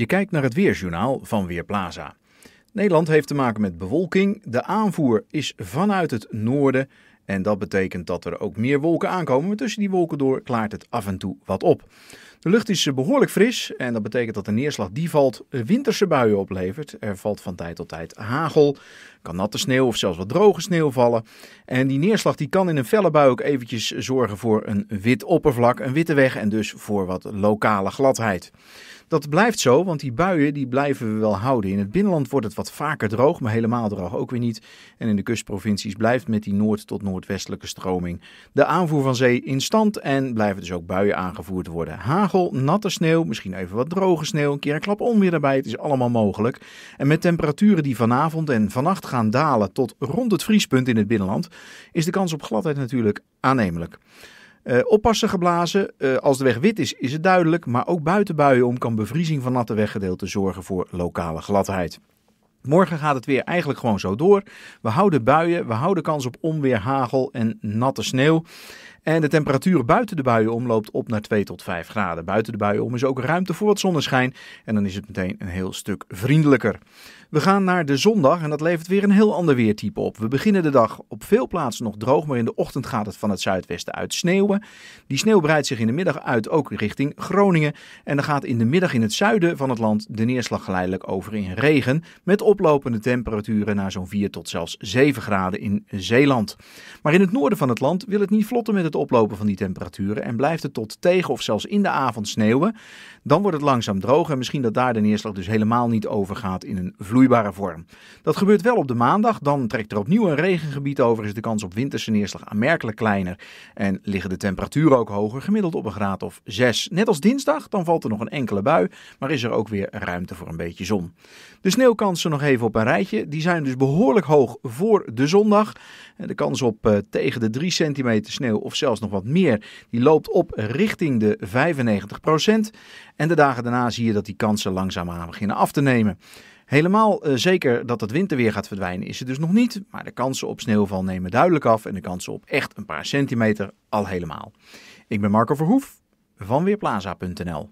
Je kijkt naar het Weerjournaal van Weerplaza. Nederland heeft te maken met bewolking. De aanvoer is vanuit het noorden. En dat betekent dat er ook meer wolken aankomen. Maar tussen die wolken door klaart het af en toe wat op. De lucht is behoorlijk fris en dat betekent dat de neerslag die valt winterse buien oplevert. Er valt van tijd tot tijd hagel, kan natte sneeuw of zelfs wat droge sneeuw vallen. En die neerslag die kan in een felle bui ook eventjes zorgen voor een wit oppervlak, een witte weg en dus voor wat lokale gladheid. Dat blijft zo, want die buien die blijven we wel houden. In het binnenland wordt het wat vaker droog, maar helemaal droog ook weer niet. En in de kustprovincies blijft met die noord- tot noordwestelijke stroming de aanvoer van zee in stand en blijven dus ook buien aangevoerd worden natte sneeuw, misschien even wat droge sneeuw, een keer een klap onweer erbij. Het is allemaal mogelijk. En met temperaturen die vanavond en vannacht gaan dalen tot rond het vriespunt in het binnenland, is de kans op gladheid natuurlijk aannemelijk. Eh, oppassen geblazen. Eh, als de weg wit is, is het duidelijk. Maar ook buiten buien om kan bevriezing van natte weggedeelten zorgen voor lokale gladheid. Morgen gaat het weer eigenlijk gewoon zo door. We houden buien, we houden kans op onweer, hagel en natte sneeuw. En de temperatuur buiten de buien om loopt op naar 2 tot 5 graden. Buiten de buien om is ook ruimte voor wat zonneschijn. En dan is het meteen een heel stuk vriendelijker. We gaan naar de zondag en dat levert weer een heel ander weertype op. We beginnen de dag op veel plaatsen nog droog, maar in de ochtend gaat het van het zuidwesten uit sneeuwen. Die sneeuw breidt zich in de middag uit, ook richting Groningen. En dan gaat in de middag in het zuiden van het land de neerslag geleidelijk over in regen, met oplopende temperaturen naar zo'n 4 tot zelfs 7 graden in Zeeland. Maar in het noorden van het land wil het niet vlotten met het oplopen van die temperaturen en blijft het tot tegen of zelfs in de avond sneeuwen. Dan wordt het langzaam droog en misschien dat daar de neerslag dus helemaal niet overgaat in een vloed vorm. Dat gebeurt wel op de maandag, dan trekt er opnieuw een regengebied over, is de kans op winterse neerslag aanmerkelijk kleiner en liggen de temperaturen ook hoger, gemiddeld op een graad of 6. Net als dinsdag, dan valt er nog een enkele bui, maar is er ook weer ruimte voor een beetje zon. De sneeuwkansen nog even op een rijtje, die zijn dus behoorlijk hoog voor de zondag. De kans op eh, tegen de 3 centimeter sneeuw of zelfs nog wat meer, die loopt op richting de 95 En de dagen daarna zie je dat die kansen langzaamaan beginnen af te nemen. Helemaal eh, zeker dat het winterweer gaat verdwijnen is het dus nog niet, maar de kansen op sneeuwval nemen duidelijk af en de kansen op echt een paar centimeter al helemaal. Ik ben Marco Verhoef van Weerplaza.nl.